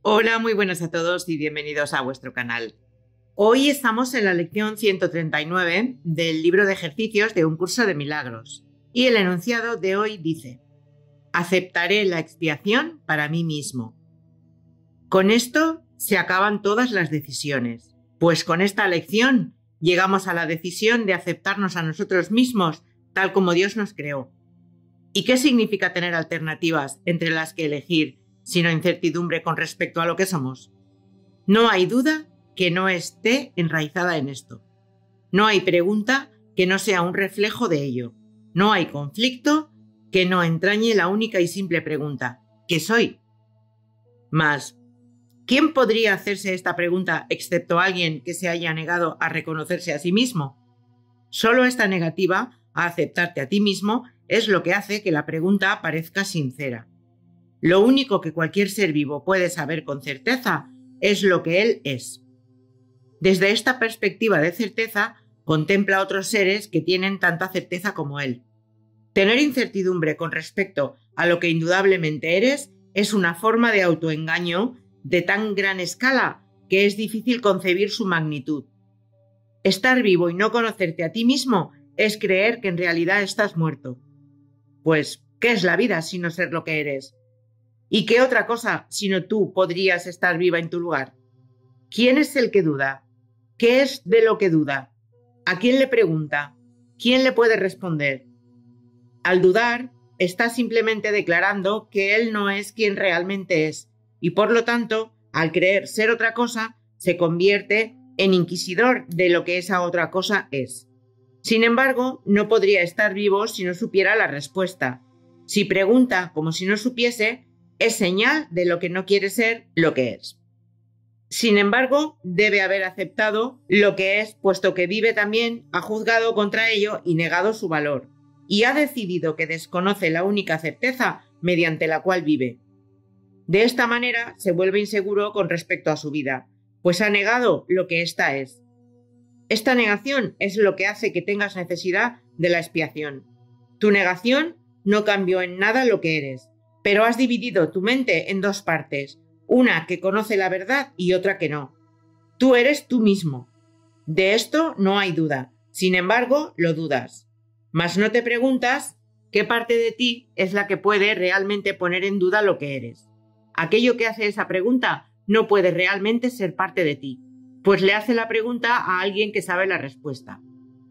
Hola, muy buenas a todos y bienvenidos a vuestro canal. Hoy estamos en la lección 139 del libro de ejercicios de un curso de milagros y el enunciado de hoy dice, aceptaré la expiación para mí mismo. Con esto se acaban todas las decisiones. Pues con esta lección llegamos a la decisión de aceptarnos a nosotros mismos tal como Dios nos creó. ¿Y qué significa tener alternativas entre las que elegir, sino incertidumbre con respecto a lo que somos? No hay duda que no esté enraizada en esto. No hay pregunta que no sea un reflejo de ello. No hay conflicto que no entrañe la única y simple pregunta, ¿qué soy? Mas, ¿Quién podría hacerse esta pregunta excepto alguien que se haya negado a reconocerse a sí mismo? Solo esta negativa a aceptarte a ti mismo es lo que hace que la pregunta parezca sincera. Lo único que cualquier ser vivo puede saber con certeza es lo que él es. Desde esta perspectiva de certeza, contempla otros seres que tienen tanta certeza como él. Tener incertidumbre con respecto a lo que indudablemente eres es una forma de autoengaño de tan gran escala que es difícil concebir su magnitud. Estar vivo y no conocerte a ti mismo es creer que en realidad estás muerto. Pues, ¿qué es la vida si no ser lo que eres? ¿Y qué otra cosa sino tú podrías estar viva en tu lugar? ¿Quién es el que duda? ¿Qué es de lo que duda? ¿A quién le pregunta? ¿Quién le puede responder? Al dudar, está simplemente declarando que él no es quien realmente es, y por lo tanto, al creer ser otra cosa, se convierte en inquisidor de lo que esa otra cosa es. Sin embargo, no podría estar vivo si no supiera la respuesta. Si pregunta como si no supiese, es señal de lo que no quiere ser lo que es. Sin embargo, debe haber aceptado lo que es, puesto que vive también, ha juzgado contra ello y negado su valor, y ha decidido que desconoce la única certeza mediante la cual vive, de esta manera se vuelve inseguro con respecto a su vida, pues ha negado lo que ésta es. Esta negación es lo que hace que tengas necesidad de la expiación. Tu negación no cambió en nada lo que eres, pero has dividido tu mente en dos partes, una que conoce la verdad y otra que no. Tú eres tú mismo. De esto no hay duda, sin embargo, lo dudas. Mas no te preguntas qué parte de ti es la que puede realmente poner en duda lo que eres aquello que hace esa pregunta no puede realmente ser parte de ti, pues le hace la pregunta a alguien que sabe la respuesta.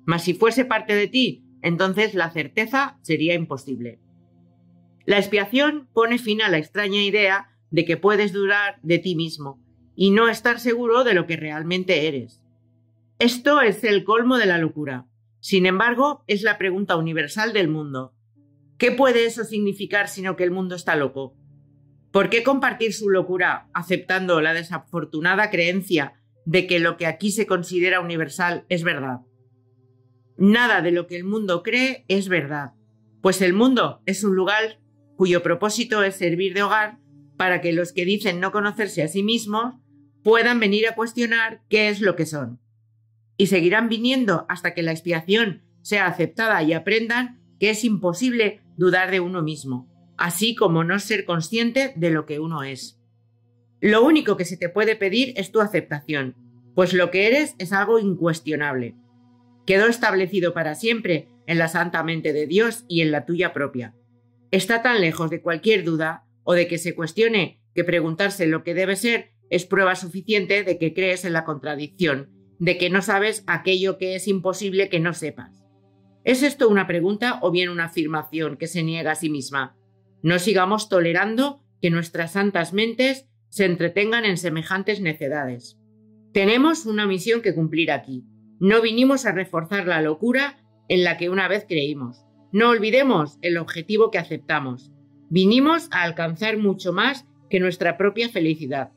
Mas si fuese parte de ti, entonces la certeza sería imposible. La expiación pone fin a la extraña idea de que puedes durar de ti mismo y no estar seguro de lo que realmente eres. Esto es el colmo de la locura. Sin embargo, es la pregunta universal del mundo. ¿Qué puede eso significar sino que el mundo está loco? ¿Por qué compartir su locura aceptando la desafortunada creencia de que lo que aquí se considera universal es verdad? Nada de lo que el mundo cree es verdad, pues el mundo es un lugar cuyo propósito es servir de hogar para que los que dicen no conocerse a sí mismos puedan venir a cuestionar qué es lo que son. Y seguirán viniendo hasta que la expiación sea aceptada y aprendan que es imposible dudar de uno mismo así como no ser consciente de lo que uno es. Lo único que se te puede pedir es tu aceptación, pues lo que eres es algo incuestionable. Quedó establecido para siempre en la santa mente de Dios y en la tuya propia. Está tan lejos de cualquier duda o de que se cuestione que preguntarse lo que debe ser es prueba suficiente de que crees en la contradicción, de que no sabes aquello que es imposible que no sepas. ¿Es esto una pregunta o bien una afirmación que se niega a sí misma? No sigamos tolerando que nuestras santas mentes se entretengan en semejantes necedades. Tenemos una misión que cumplir aquí. No vinimos a reforzar la locura en la que una vez creímos. No olvidemos el objetivo que aceptamos. Vinimos a alcanzar mucho más que nuestra propia felicidad.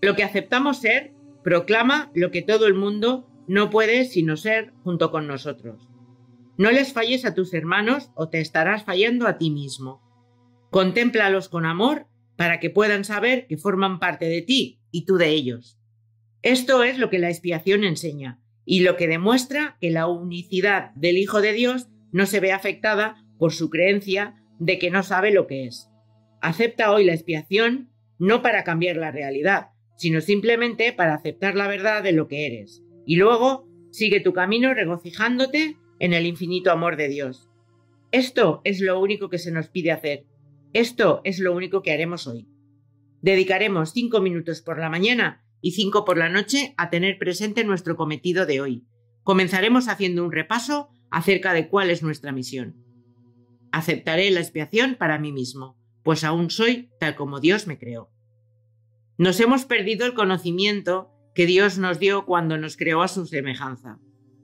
Lo que aceptamos ser proclama lo que todo el mundo no puede sino ser junto con nosotros. No les falles a tus hermanos o te estarás fallando a ti mismo. Contémplalos con amor para que puedan saber que forman parte de ti y tú de ellos. Esto es lo que la expiación enseña y lo que demuestra que la unicidad del Hijo de Dios no se ve afectada por su creencia de que no sabe lo que es. Acepta hoy la expiación no para cambiar la realidad, sino simplemente para aceptar la verdad de lo que eres. Y luego sigue tu camino regocijándote en el infinito amor de Dios. Esto es lo único que se nos pide hacer, esto es lo único que haremos hoy. Dedicaremos cinco minutos por la mañana y cinco por la noche a tener presente nuestro cometido de hoy. Comenzaremos haciendo un repaso acerca de cuál es nuestra misión. Aceptaré la expiación para mí mismo, pues aún soy tal como Dios me creó. Nos hemos perdido el conocimiento que Dios nos dio cuando nos creó a su semejanza.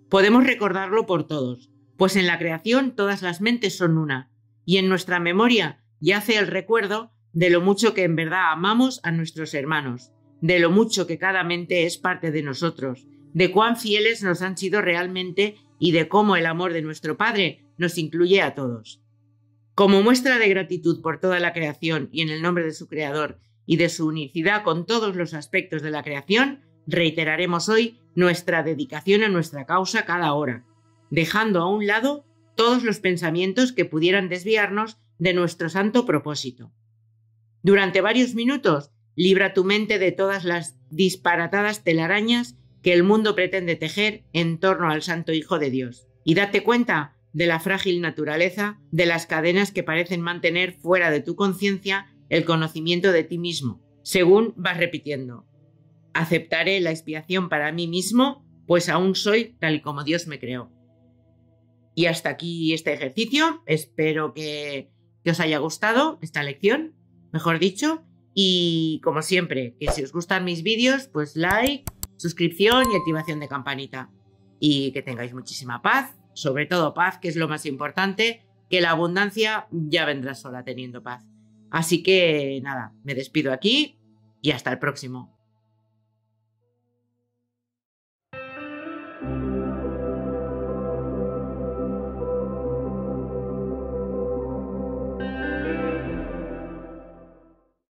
Podemos recordarlo por todos, pues en la creación todas las mentes son una, y en nuestra memoria y hace el recuerdo de lo mucho que en verdad amamos a nuestros hermanos, de lo mucho que cada mente es parte de nosotros, de cuán fieles nos han sido realmente y de cómo el amor de nuestro Padre nos incluye a todos. Como muestra de gratitud por toda la creación y en el nombre de su Creador y de su unicidad con todos los aspectos de la creación, reiteraremos hoy nuestra dedicación a nuestra causa cada hora, dejando a un lado todos los pensamientos que pudieran desviarnos de nuestro santo propósito. Durante varios minutos, libra tu mente de todas las disparatadas telarañas que el mundo pretende tejer en torno al Santo Hijo de Dios. Y date cuenta de la frágil naturaleza de las cadenas que parecen mantener fuera de tu conciencia el conocimiento de ti mismo, según vas repitiendo. Aceptaré la expiación para mí mismo, pues aún soy tal y como Dios me creó. Y hasta aquí este ejercicio. Espero que que os haya gustado esta lección, mejor dicho. Y como siempre, que si os gustan mis vídeos, pues like, suscripción y activación de campanita. Y que tengáis muchísima paz, sobre todo paz, que es lo más importante, que la abundancia ya vendrá sola teniendo paz. Así que nada, me despido aquí y hasta el próximo.